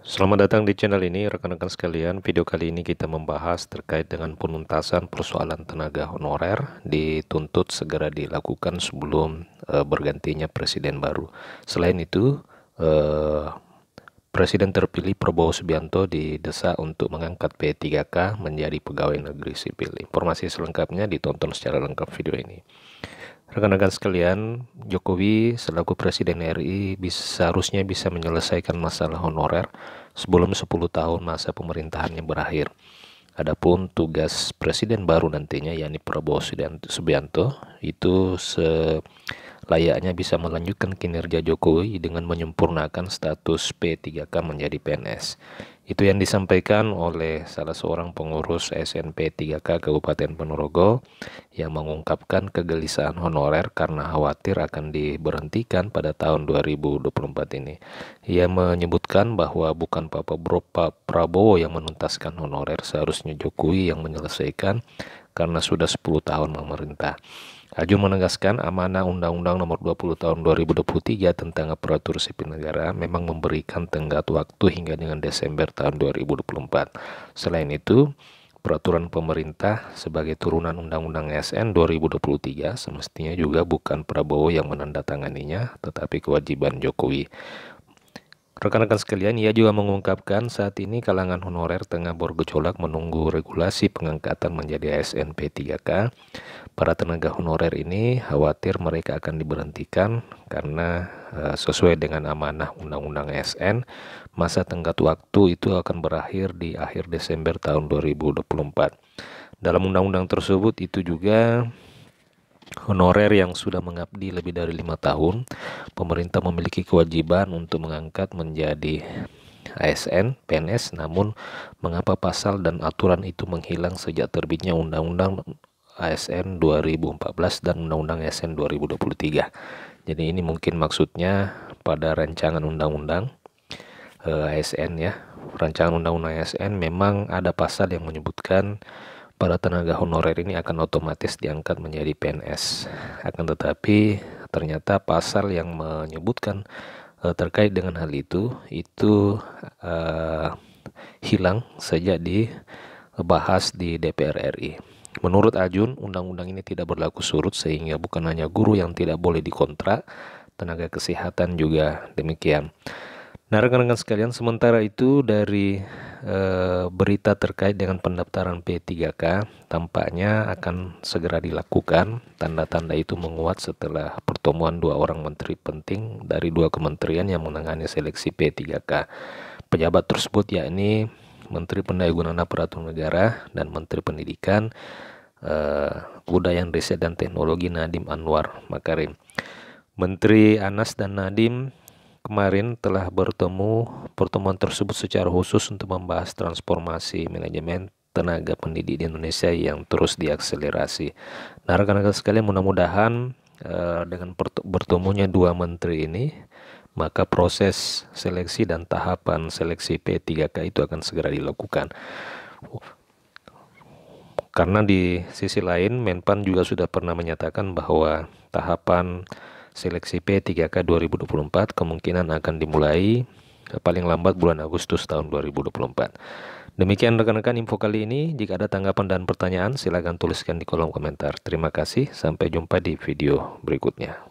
Selamat datang di channel ini, rekan-rekan sekalian. Video kali ini kita membahas terkait dengan penuntasan persoalan tenaga honorer dituntut segera dilakukan sebelum e, bergantinya presiden baru. Selain itu, e, Presiden terpilih Prabowo Subianto didesak untuk mengangkat P3K menjadi pegawai negeri sipil. Informasi selengkapnya ditonton secara lengkap video ini. Rekan-rekan sekalian, Jokowi selaku Presiden RI bisa, seharusnya bisa menyelesaikan masalah honorer sebelum 10 tahun masa pemerintahannya berakhir. Adapun tugas Presiden baru nantinya, yaitu Prabowo Subianto, itu se layaknya bisa melanjutkan kinerja Jokowi dengan menyempurnakan status P3K menjadi PNS. Itu yang disampaikan oleh salah seorang pengurus SNP 3K Kabupaten Ponorogo yang mengungkapkan kegelisahan honorer karena khawatir akan diberhentikan pada tahun 2024 ini. Ia menyebutkan bahwa bukan Papa Bro, Pak Prabowo yang menuntaskan honorer, seharusnya Jokowi yang menyelesaikan karena sudah 10 tahun memerintah. Aju menegaskan amanah Undang-Undang Nomor 20 Tahun 2023 tentang aparatur sipil negara memang memberikan tenggat waktu hingga dengan Desember tahun 2024. Selain itu, peraturan pemerintah sebagai turunan Undang-Undang ASN 2023 semestinya juga bukan Prabowo yang menandatanganinya, tetapi kewajiban Jokowi. Rekan-rekan sekalian, ia juga mengungkapkan saat ini kalangan honorer tengah bergejolak menunggu regulasi pengangkatan menjadi ASN P3K. Para tenaga honorer ini khawatir mereka akan diberhentikan karena eh, sesuai dengan amanah Undang-Undang ASN, masa tenggat waktu itu akan berakhir di akhir Desember tahun 2024. Dalam undang-undang tersebut itu juga honorer yang sudah mengabdi lebih dari lima tahun pemerintah memiliki kewajiban untuk mengangkat menjadi ASN, PNS, namun mengapa pasal dan aturan itu menghilang sejak terbitnya Undang-Undang ASN 2014 dan Undang-Undang ASN 2023. Jadi ini mungkin maksudnya pada rancangan undang-undang eh, ASN ya. Rancangan undang-undang ASN memang ada pasal yang menyebutkan para tenaga honorer ini akan otomatis diangkat menjadi PNS. Akan tetapi ternyata pasal yang menyebutkan uh, terkait dengan hal itu itu uh, hilang sejak dibahas di DPR RI. Menurut Ajun, undang-undang ini tidak berlaku surut sehingga bukan hanya guru yang tidak boleh dikontrak, tenaga kesehatan juga demikian. Nah, rekan-rekan sekalian, sementara itu dari e, berita terkait dengan pendaftaran P3K tampaknya akan segera dilakukan. Tanda-tanda itu menguat setelah pertemuan dua orang menteri penting dari dua kementerian yang menangani seleksi P3K. Pejabat tersebut yakni Menteri Pendayagunaan Aparatur Negara dan Menteri Pendidikan e, Budaya Riset dan Teknologi Nadiem Anwar Makarim. Menteri Anas dan Nadiem kemarin telah bertemu pertemuan tersebut secara khusus untuk membahas transformasi manajemen tenaga pendidik di Indonesia yang terus diakselerasi. Nah, rekan-rekan sekalian, mudah-mudahan uh, dengan bertemunya dua menteri ini, maka proses seleksi dan tahapan seleksi P3K itu akan segera dilakukan. Karena di sisi lain, Menpan juga sudah pernah menyatakan bahwa tahapan Seleksi P3K 2024 kemungkinan akan dimulai paling lambat bulan Agustus tahun 2024. Demikian rekan-rekan info kali ini. Jika ada tanggapan dan pertanyaan, silakan tuliskan di kolom komentar. Terima kasih, sampai jumpa di video berikutnya.